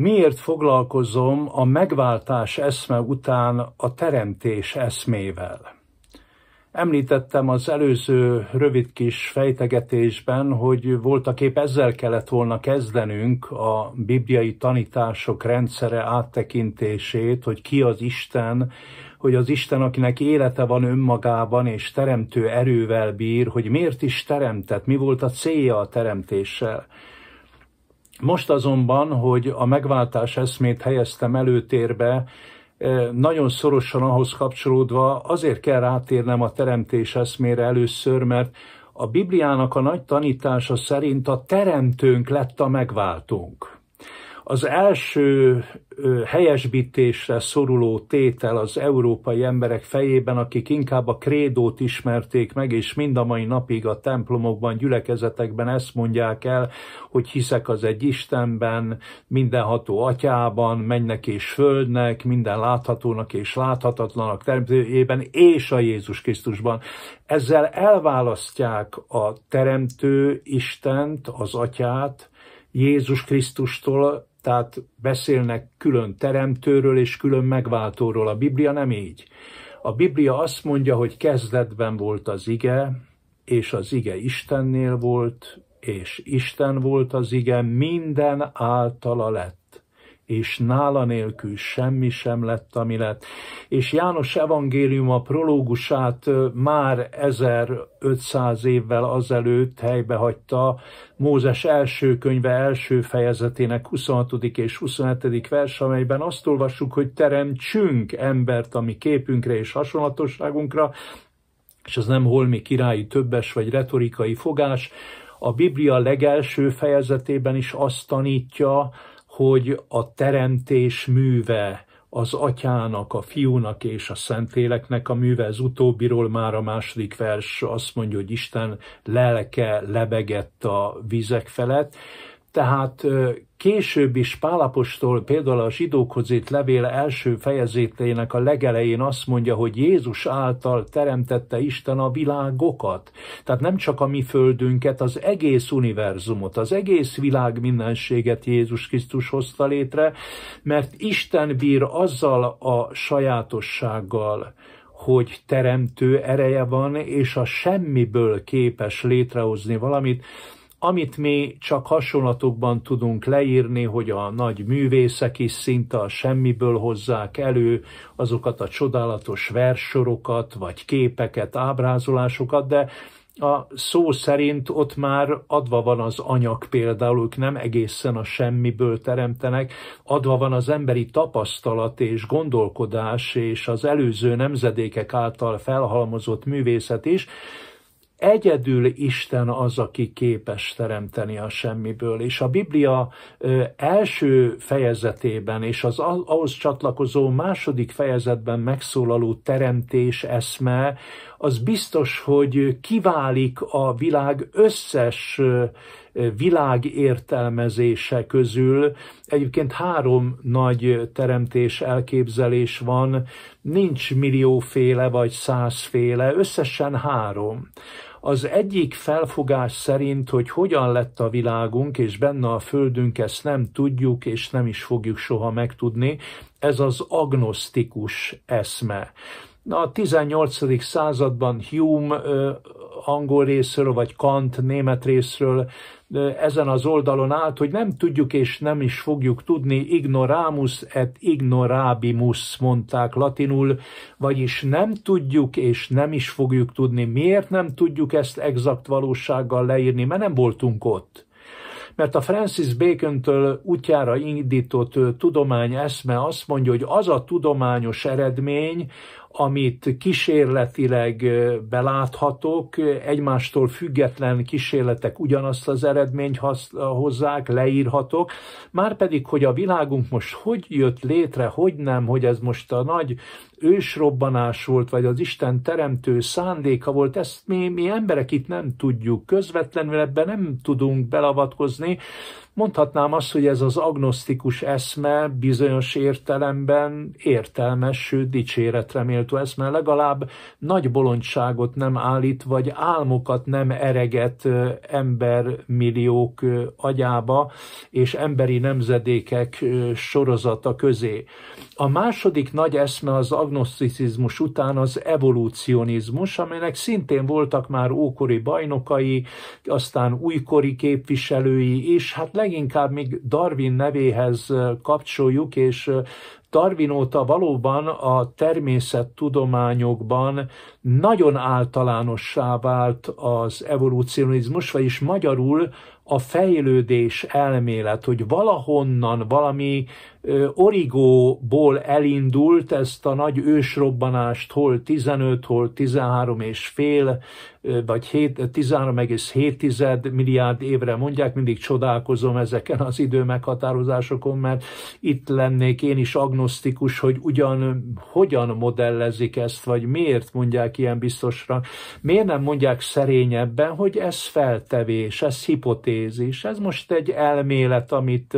Miért foglalkozom a megváltás eszme után a teremtés eszmével? Említettem az előző rövid kis fejtegetésben, hogy voltaképp ezzel kellett volna kezdenünk a bibliai tanítások rendszere áttekintését, hogy ki az Isten, hogy az Isten, akinek élete van önmagában és teremtő erővel bír, hogy miért is teremtett, mi volt a célja a teremtéssel. Most azonban, hogy a megváltás eszmét helyeztem előtérbe, eh, nagyon szorosan ahhoz kapcsolódva azért kell rátérnem a teremtés eszmére először, mert a Bibliának a nagy tanítása szerint a teremtőnk lett a megváltónk. Az első helyesbítésre szoruló tétel az európai emberek fejében, akik inkább a krédót ismerték meg, és mind a mai napig a templomokban, gyülekezetekben ezt mondják el, hogy hiszek az egy Istenben, mindenható atyában, mennek és földnek, minden láthatónak és láthatatlanak teremtőjében, és a Jézus Krisztusban. Ezzel elválasztják a teremtő Istent, az atyát, Jézus Krisztustól, tehát beszélnek külön teremtőről és külön megváltóról. A Biblia nem így. A Biblia azt mondja, hogy kezdetben volt az ige, és az ige Istennél volt, és Isten volt az ige, minden általa lett és nála nélkül semmi sem lett, ami lett. És János evangélium a prológusát már 1500 évvel azelőtt helybe hagyta Mózes első könyve első fejezetének 26. és 27. vers, amelyben azt olvassuk, hogy teremtsünk embert a mi képünkre és hasonlatosságunkra, és ez nem holmi királyi többes vagy retorikai fogás, a Biblia legelső fejezetében is azt tanítja, hogy a teremtés műve az atyának, a fiúnak és a szentléleknek a műve, az utóbbiról már a második vers azt mondja, hogy Isten lelke lebegett a vizek felett, tehát később is Pálapostól például a zsidókhoz írt levél első fejezetének a legelején azt mondja, hogy Jézus által teremtette Isten a világokat. Tehát nem csak a mi földünket, az egész univerzumot, az egész világ mindenséget Jézus Krisztus hozta létre, mert Isten bír azzal a sajátossággal, hogy teremtő ereje van, és a semmiből képes létrehozni valamit, amit mi csak hasonlatokban tudunk leírni, hogy a nagy művészek is szinte a semmiből hozzák elő azokat a csodálatos versorokat, vagy képeket, ábrázolásokat, de a szó szerint ott már adva van az anyag például, ők nem egészen a semmiből teremtenek, adva van az emberi tapasztalat és gondolkodás és az előző nemzedékek által felhalmozott művészet is, egyedül Isten az, aki képes teremteni a semmiből, és a Biblia első fejezetében és az ahhoz csatlakozó második fejezetben megszólaló teremtés eszme, az biztos, hogy kiválik a világ összes világértelmezése közül. Egyébként három nagy teremtés elképzelés van, nincs millióféle vagy százféle, összesen három. Az egyik felfogás szerint, hogy hogyan lett a világunk és benne a földünk, ezt nem tudjuk és nem is fogjuk soha megtudni, ez az agnosztikus eszme. A 18. században Hume angol részről, vagy Kant német részről ezen az oldalon állt, hogy nem tudjuk és nem is fogjuk tudni, ignoramus et ignorabimus mondták latinul, vagyis nem tudjuk és nem is fogjuk tudni. Miért nem tudjuk ezt exakt valósággal leírni? Mert nem voltunk ott mert a Francis Bacon-től útjára indított tudomány eszme azt mondja, hogy az a tudományos eredmény, amit kísérletileg beláthatok, egymástól független kísérletek ugyanazt az eredményt hozzák, leírhatok, márpedig, hogy a világunk most hogy jött létre, hogy nem, hogy ez most a nagy ősrobbanás volt, vagy az Isten teremtő szándéka volt, ezt mi, mi emberek itt nem tudjuk, közvetlenül ebben nem tudunk belavatkozni, Mondhatnám azt, hogy ez az agnosztikus eszme bizonyos értelemben értelmes, sőt dicséretre méltó alkotó eszme legalább nagy bolondságot nem állít, vagy álmokat nem ereget embermilliók agyába, és emberi nemzedékek sorozata közé. A második nagy eszme az agnoszticizmus után az evolúcionizmus, amelynek szintén voltak már ókori bajnokai, aztán újkori képviselői, és hát leginkább még Darwin nevéhez kapcsoljuk, és Darwin óta valóban a természettudományokban nagyon általánossá vált az evolúcionizmus, vagyis magyarul a fejlődés elmélet, hogy valahonnan valami origóból elindult ezt a nagy ősrobbanást, hol 15, hol 13 és fél, vagy 13,7 milliárd évre mondják, mindig csodálkozom ezeken az idő meghatározásokon, mert itt lennék én is agnosztikus, hogy ugyan hogyan modellezik ezt, vagy miért mondják ilyen biztosra, miért nem mondják szerényebben, hogy ez feltevés, ez hipotézis, hipotézis. Ez most egy elmélet, amit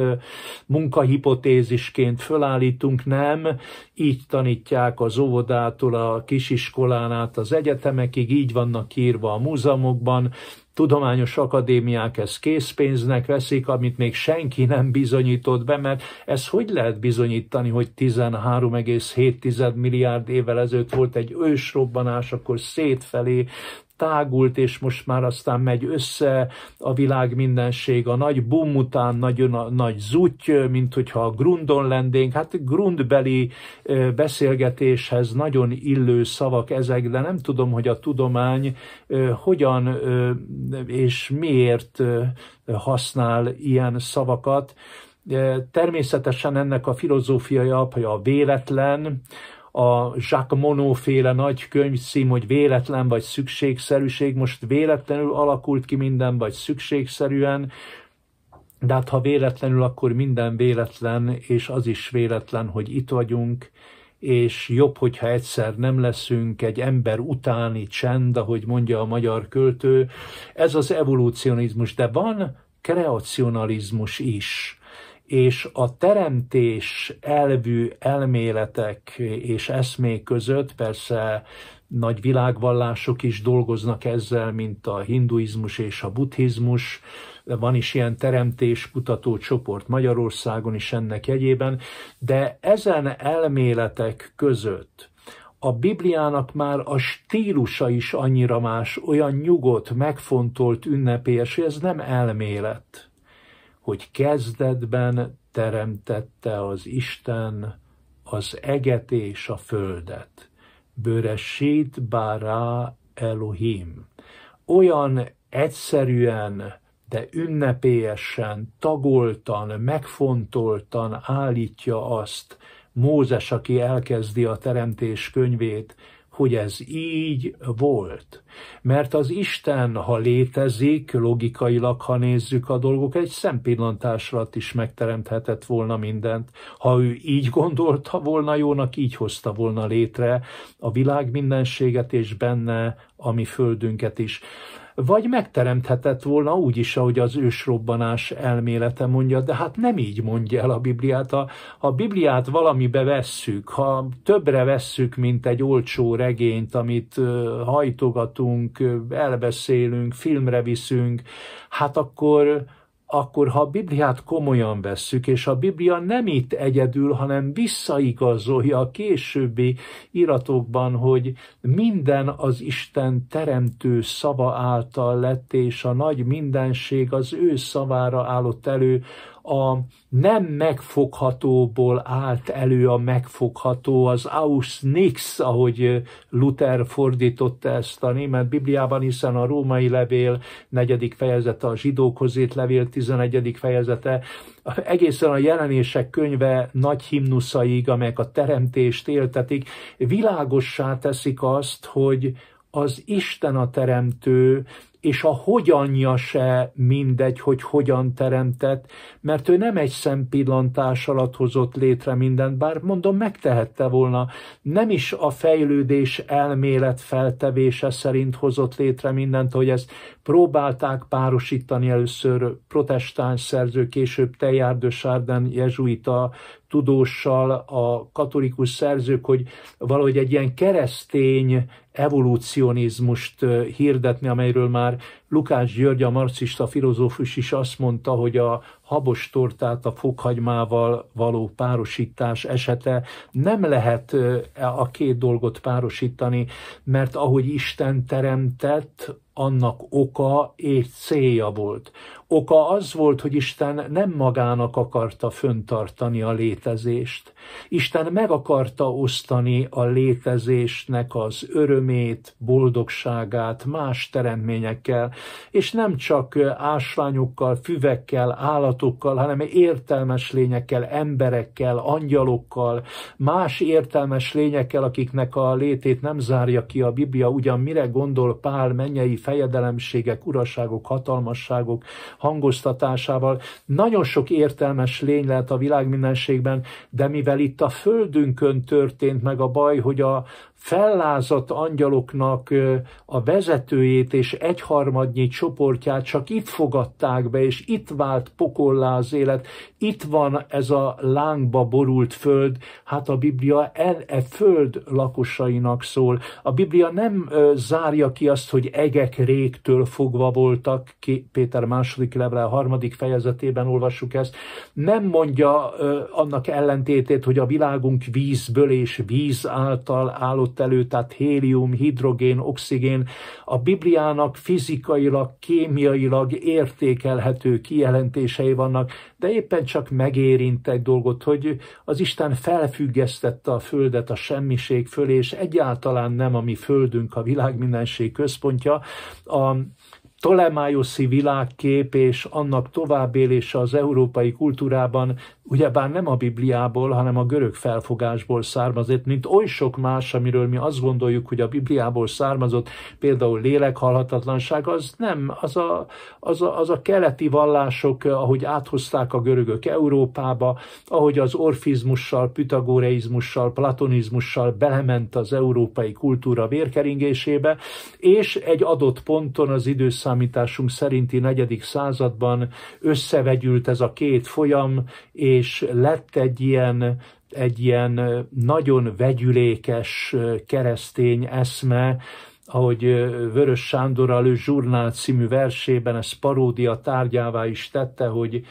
munkahipotézisként fölállítunk, nem. Így tanítják az óvodától, a kisiskolán át az egyetemekig, így vannak írva a múzeumokban, tudományos akadémiák ezt készpénznek veszik, amit még senki nem bizonyított be, mert ez hogy lehet bizonyítani, hogy 13,7 milliárd évvel ezelőtt volt egy ősrobbanás, akkor szétfelé tágult, és most már aztán megy össze a világ mindenség, a nagy bum után a nagy zuty, mint hogyha a grundon lennénk, hát grundbeli beszélgetéshez nagyon illő szavak ezek, de nem tudom, hogy a tudomány hogyan és miért használ ilyen szavakat. Természetesen ennek a filozófiai apja a véletlen, a Jacques Monod féle nagy könyvcím, hogy véletlen vagy szükségszerűség, most véletlenül alakult ki minden, vagy szükségszerűen, de hát ha véletlenül, akkor minden véletlen, és az is véletlen, hogy itt vagyunk, és jobb, hogyha egyszer nem leszünk egy ember utáni csend, ahogy mondja a magyar költő. Ez az evolucionizmus, de van kreacionalizmus is és a teremtés elvű elméletek és eszmék között persze nagy világvallások is dolgoznak ezzel, mint a hinduizmus és a buddhizmus, van is ilyen teremtés kutató csoport Magyarországon is ennek egyében, de ezen elméletek között a Bibliának már a stílusa is annyira más, olyan nyugodt, megfontolt, ünnepélyes, hogy ez nem elmélet hogy kezdetben teremtette az Isten az eget és a földet. Böresít bárá Elohim. Olyan egyszerűen, de ünnepélyesen, tagoltan, megfontoltan állítja azt Mózes, aki elkezdi a teremtés könyvét, hogy ez így volt. Mert az Isten, ha létezik, logikailag, ha nézzük a dolgok, egy szempillantás alatt is megteremthetett volna mindent. Ha ő így gondolta volna jónak, így hozta volna létre a világ mindenséget és benne a mi földünket is vagy megteremthetett volna úgy is, ahogy az ősrobbanás elmélete mondja, de hát nem így mondja el a Bibliát. Ha a Bibliát valamibe vesszük, ha többre vesszük, mint egy olcsó regényt, amit hajtogatunk, elbeszélünk, filmre viszünk, hát akkor akkor ha a Bibliát komolyan vesszük, és a Biblia nem itt egyedül, hanem visszaigazolja a későbbi iratokban, hogy minden az Isten teremtő szava által lett, és a nagy mindenség az ő szavára állott elő, a nem megfoghatóból állt elő a megfogható, az aus nix, ahogy Luther fordította ezt a német Bibliában, hiszen a római levél negyedik fejezete, a zsidókhoz írt levél tizenegyedik fejezete, egészen a jelenések könyve nagy himnuszaig, amelyek a teremtést éltetik, világossá teszik azt, hogy az Isten a teremtő, és a hogyanja se mindegy, hogy hogyan teremtett, mert ő nem egy szempillantás alatt hozott létre mindent, bár mondom, megtehette volna. Nem is a fejlődés elmélet feltevése szerint hozott létre mindent, hogy ezt próbálták párosítani először protestáns szerző, később Teilhard de Chardin jezsuita tudóssal, a katolikus szerzők, hogy valahogy egy ilyen keresztény evolúcionizmust hirdetni, amelyről már Lukács György, a marxista filozófus is azt mondta, hogy a habos tortát a fokhagymával való párosítás esete nem lehet a két dolgot párosítani, mert ahogy Isten teremtett, annak oka és célja volt. Oka az volt, hogy Isten nem magának akarta föntartani a létezést. Isten meg akarta osztani a létezésnek az örömét, boldogságát más teremtményekkel, és nem csak ásványokkal, füvekkel, állatokkal, hanem értelmes lényekkel, emberekkel, angyalokkal, más értelmes lényekkel, akiknek a létét nem zárja ki a Biblia, ugyan mire gondol Pál mennyei fejedelemségek, uraságok, hatalmasságok hangoztatásával. Nagyon sok értelmes lény lehet a világ mindenségben, de mivel itt a földünkön történt meg a baj, hogy a, fellázadt angyaloknak a vezetőjét és egyharmadnyi csoportját csak itt fogadták be, és itt vált pokollá az élet, itt van ez a lángba borult föld, hát a Biblia el e föld lakosainak szól. A Biblia nem zárja ki azt, hogy egek régtől fogva voltak, Péter második level harmadik fejezetében olvassuk ezt, nem mondja annak ellentétét, hogy a világunk vízből és víz által állott fordult elő, tehát hélium, hidrogén, oxigén. A Bibliának fizikailag, kémiailag értékelhető kijelentései vannak, de éppen csak megérint egy dolgot, hogy az Isten felfüggesztette a földet a semmiség fölé, és egyáltalán nem a mi földünk a világ mindenség központja. A Tolemájuszi világkép és annak továbbélése az európai kultúrában ugyebár nem a Bibliából, hanem a görög felfogásból származott, mint oly sok más, amiről mi azt gondoljuk, hogy a Bibliából származott, például lélekhalhatatlanság, az nem, az a, az, a, az a keleti vallások, ahogy áthozták a görögök Európába, ahogy az orfizmussal, pitagoreizmussal, platonizmussal belement az európai kultúra vérkeringésébe, és egy adott ponton az időszak időszámításunk szerinti negyedik században összevegyült ez a két folyam, és lett egy ilyen egy ilyen nagyon vegyülékes keresztény eszme, ahogy Vörös Sándor a Le Journal című versében ezt paródia tárgyává is tette, hogy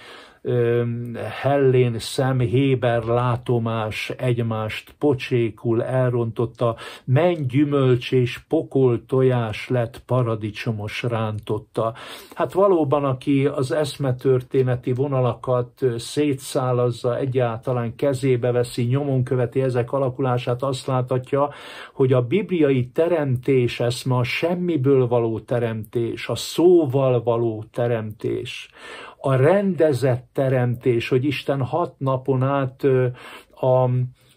hellén szem, héber látomás egymást pocsékul elrontotta, menny gyümölcs és pokol tojás lett paradicsomos rántotta. Hát valóban, aki az eszmetörténeti vonalakat szétszálazza, egyáltalán kezébe veszi, nyomon követi ezek alakulását, azt láthatja, hogy a bibliai teremtés eszme a semmiből való teremtés, a szóval való teremtés, a rendezett teremtés, hogy Isten hat napon át a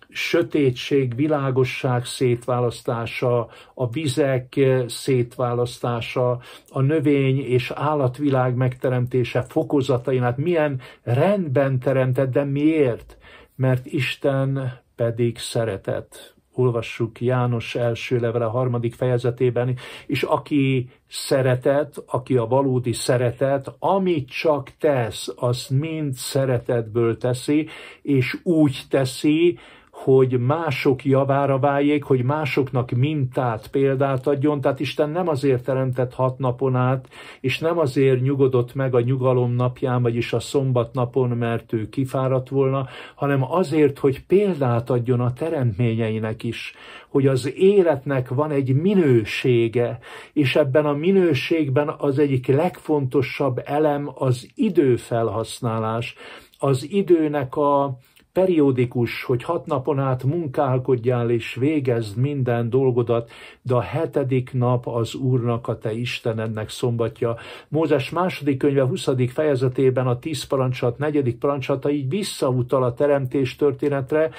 sötétség, világosság szétválasztása, a vizek szétválasztása, a növény és állatvilág megteremtése fokozatain, hát milyen rendben teremtett, de miért? Mert Isten pedig szeretett olvassuk János első levele harmadik fejezetében, és aki szeretet, aki a valódi szeretet, amit csak tesz, azt mind szeretetből teszi, és úgy teszi, hogy mások javára váljék, hogy másoknak mintát, példát adjon. Tehát Isten nem azért teremtett hat napon át, és nem azért nyugodott meg a nyugalom napján, vagyis a szombat napon, mert ő kifáradt volna, hanem azért, hogy példát adjon a teremtményeinek is, hogy az életnek van egy minősége, és ebben a minőségben az egyik legfontosabb elem az időfelhasználás, az időnek a, Periódikus, hogy hat napon át munkálkodjál és végezd minden dolgodat, de a hetedik nap az Úrnak, a te Istenednek szombatja. Mózes második könyve 20. fejezetében a tíz parancsat, negyedik parancsata így visszautal a teremtés történetre,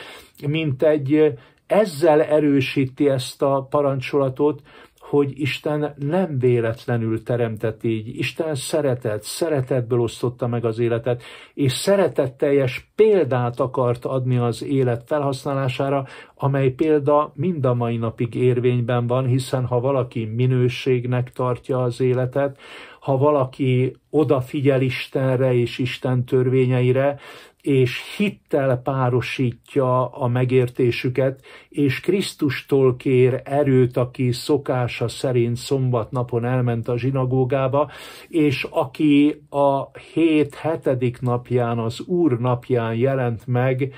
mint egy ezzel erősíti ezt a parancsolatot, hogy Isten nem véletlenül teremtett így. Isten szeretett, szeretetből osztotta meg az életet, és szeretetteljes példát akart adni az élet felhasználására, amely példa mind a mai napig érvényben van, hiszen ha valaki minőségnek tartja az életet, ha valaki odafigyel Istenre és Isten törvényeire, és hittel párosítja a megértésüket, és Krisztustól kér erőt, aki szokása szerint szombatnapon elment a zsinagógába, és aki a hét hetedik napján, az Úr napján jelent meg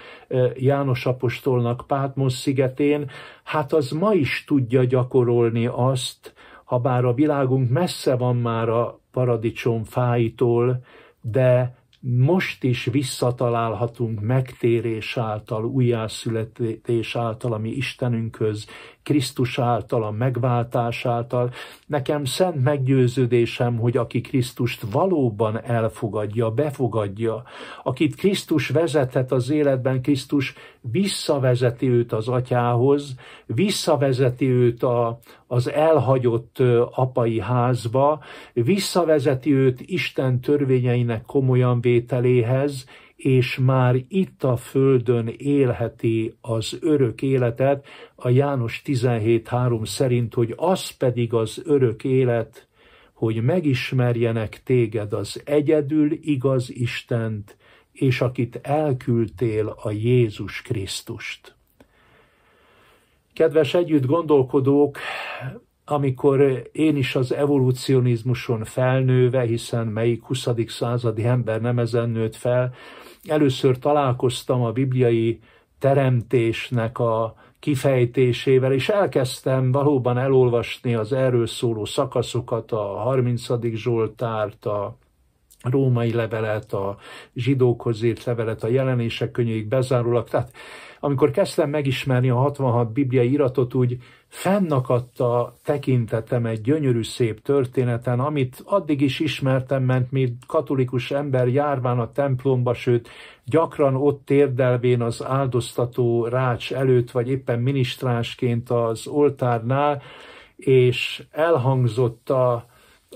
János Apostolnak Pátmos szigetén, hát az ma is tudja gyakorolni azt, ha bár a világunk messze van már a paradicsom fáitól, de most is visszatalálhatunk megtérés által, újjászületés által, ami Istenünkhöz Krisztus által, a megváltás által. Nekem szent meggyőződésem, hogy aki Krisztust valóban elfogadja, befogadja, akit Krisztus vezethet az életben, Krisztus visszavezeti őt az atyához, visszavezeti őt a, az elhagyott apai házba, visszavezeti őt Isten törvényeinek komolyan vételéhez, és már itt a földön élheti az örök életet, a János 17.3 szerint, hogy az pedig az örök élet, hogy megismerjenek téged az egyedül igaz Istent, és akit elküldtél a Jézus Krisztust. Kedves együtt gondolkodók, amikor én is az evolucionizmuson felnőve, hiszen melyik 20. századi ember nem ezen nőtt fel, először találkoztam a bibliai teremtésnek a kifejtésével, és elkezdtem valóban elolvasni az erről szóló szakaszokat, a 30. Zsoltárt, a római levelet, a zsidókhoz írt levelet, a jelenések könyvéig bezárulak. Tehát amikor kezdtem megismerni a 66 bibliai iratot, úgy fennakadt a tekintetem egy gyönyörű szép történeten, amit addig is ismertem, mert mi katolikus ember járván a templomba, sőt gyakran ott térdelvén az áldoztató rács előtt, vagy éppen ministránsként az oltárnál, és elhangzott a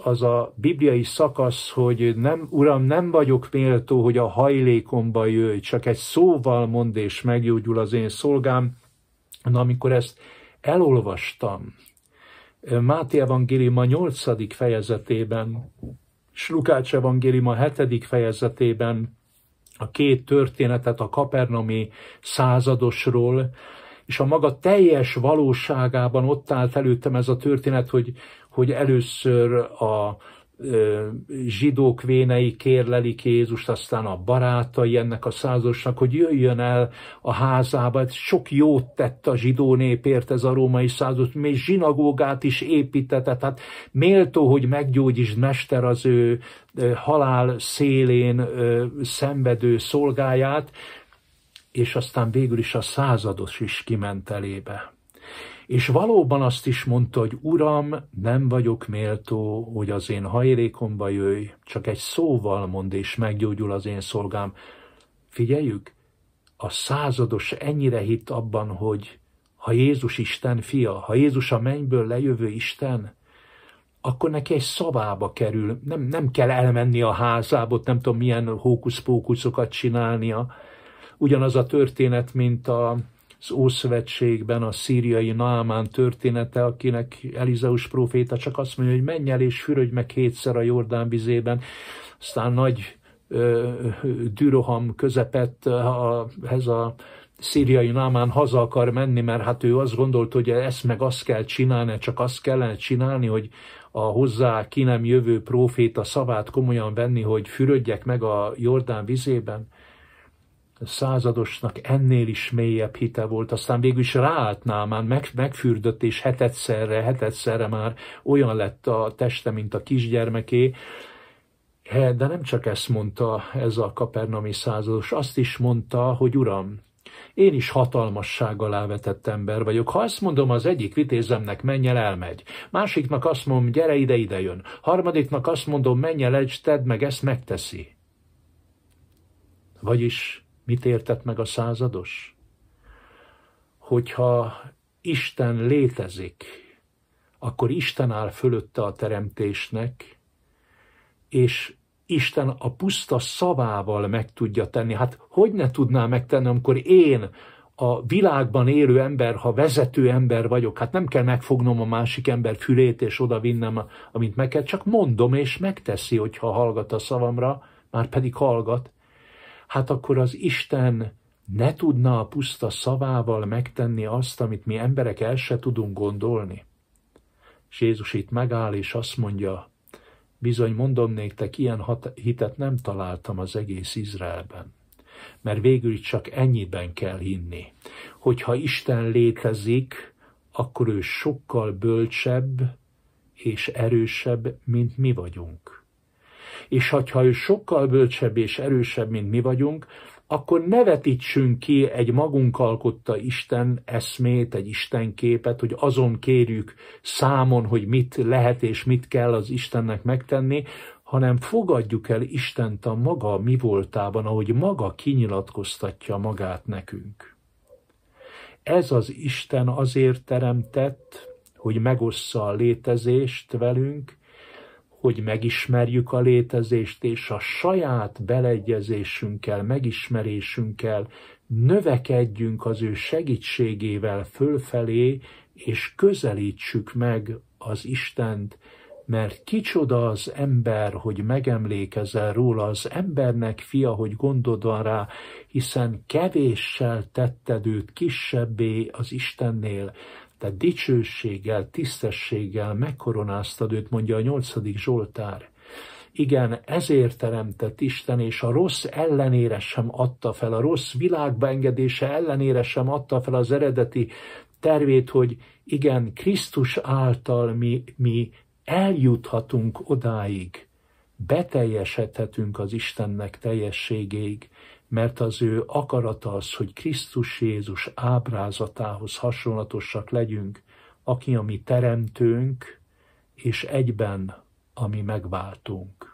az a bibliai szakasz, hogy nem, Uram, nem vagyok méltó, hogy a hajlékomba jöjj, csak egy szóval mond és meggyógyul az én szolgám. Na, amikor ezt elolvastam, Máté Evangélium a 8. fejezetében, és Lukács Evangélium a 7. fejezetében a két történetet a kapernomi századosról, és a maga teljes valóságában ott állt előttem ez a történet, hogy hogy először a zsidók vénei kérlelik Jézust, aztán a barátai ennek a százosnak, hogy jöjjön el a házába. Ez sok jót tett a zsidó népért ez a római százos, még zsinagógát is építette, tehát méltó, hogy meggyógyítsd mester az ő halál szélén szenvedő szolgáját, és aztán végül is a százados is kiment elébe. És valóban azt is mondta, hogy Uram, nem vagyok méltó, hogy az én hajlékomba jöjj, csak egy szóval mond, és meggyógyul az én szolgám. Figyeljük, a százados ennyire hitt abban, hogy ha Jézus Isten fia, ha Jézus a mennyből lejövő Isten, akkor neki egy szavába kerül, nem, nem kell elmenni a házába, nem tudom milyen hókuszpókuszokat csinálnia. Ugyanaz a történet, mint a, az Ószövetségben a szíriai Naamán története, akinek Elizeus próféta csak azt mondja, hogy menj el és fürödj meg hétszer a Jordán vizében, aztán nagy ö, düroham közepett a, ez a szíriai námán haza akar menni, mert hát ő azt gondolt, hogy ezt meg azt kell csinálni, csak azt kellene csinálni, hogy a hozzá ki nem jövő próféta szavát komolyan venni, hogy fürödjek meg a Jordán vizében századosnak ennél is mélyebb hite volt, aztán végül is ráállt Námán, meg, megfürdött, és hetedszerre, hetedszerre már olyan lett a teste, mint a kisgyermeké, de nem csak ezt mondta ez a kapernami százados, azt is mondta, hogy uram, én is hatalmasság alá vetett ember vagyok. Ha azt mondom, az egyik vitézemnek menj el, elmegy. Másiknak azt mondom, gyere ide, ide jön. Harmadiknak azt mondom, menj el, tedd meg, ezt megteszi. Vagyis Mit értett meg a százados? Hogyha Isten létezik, akkor Isten áll fölötte a teremtésnek, és Isten a puszta szavával meg tudja tenni. Hát hogy ne tudná megtenni, amikor én a világban élő ember, ha vezető ember vagyok, hát nem kell megfognom a másik ember fülét és oda vinnem, amit meg kell, csak mondom és megteszi, hogyha hallgat a szavamra, már pedig hallgat, hát akkor az Isten ne tudna a puszta szavával megtenni azt, amit mi emberek el se tudunk gondolni. És Jézus itt megáll, és azt mondja, bizony mondom néktek, ilyen hitet nem találtam az egész Izraelben. Mert végül csak ennyiben kell hinni, hogy ha Isten létezik, akkor ő sokkal bölcsebb és erősebb, mint mi vagyunk és ha ő sokkal bölcsebb és erősebb, mint mi vagyunk, akkor ne vetítsünk ki egy magunk alkotta Isten eszmét, egy Isten képet, hogy azon kérjük számon, hogy mit lehet és mit kell az Istennek megtenni, hanem fogadjuk el Istent a maga mi voltában, ahogy maga kinyilatkoztatja magát nekünk. Ez az Isten azért teremtett, hogy megossza a létezést velünk, hogy megismerjük a létezést, és a saját beleegyezésünkkel, megismerésünkkel növekedjünk az ő segítségével fölfelé, és közelítsük meg az Istent, mert kicsoda az ember, hogy megemlékezel róla, az embernek fia, hogy gondod van rá, hiszen kevéssel tetted őt kisebbé az Istennél. Tehát dicsőséggel, tisztességgel megkoronáztad őt, mondja a nyolcadik Zsoltár. Igen, ezért teremtett Isten, és a rossz ellenére sem adta fel, a rossz világba engedése ellenére sem adta fel az eredeti tervét, hogy igen, Krisztus által mi, mi eljuthatunk odáig, beteljesedhetünk az Istennek teljességéig, mert az ő akarata az, hogy Krisztus Jézus ábrázatához hasonlatosak legyünk, aki a mi teremtőnk, és egyben a mi megváltunk.